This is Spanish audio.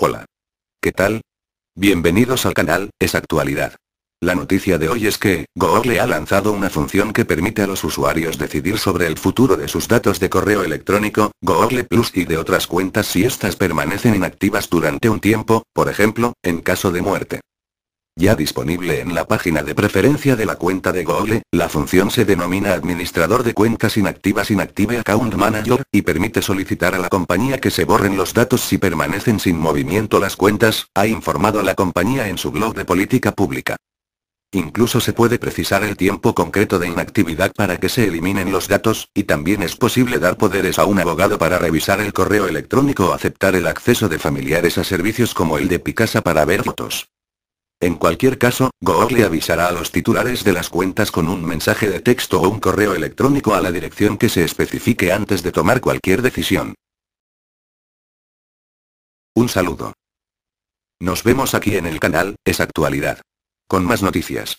Hola. ¿Qué tal? Bienvenidos al canal, es actualidad. La noticia de hoy es que, Google ha lanzado una función que permite a los usuarios decidir sobre el futuro de sus datos de correo electrónico, Google Plus y de otras cuentas si estas permanecen inactivas durante un tiempo, por ejemplo, en caso de muerte. Ya disponible en la página de preferencia de la cuenta de Google, la función se denomina Administrador de Cuentas Inactivas Inactive Account Manager, y permite solicitar a la compañía que se borren los datos si permanecen sin movimiento las cuentas, ha informado la compañía en su blog de política pública. Incluso se puede precisar el tiempo concreto de inactividad para que se eliminen los datos, y también es posible dar poderes a un abogado para revisar el correo electrónico o aceptar el acceso de familiares a servicios como el de Picasa para ver fotos. En cualquier caso, Google avisará a los titulares de las cuentas con un mensaje de texto o un correo electrónico a la dirección que se especifique antes de tomar cualquier decisión. Un saludo. Nos vemos aquí en el canal, es actualidad. Con más noticias.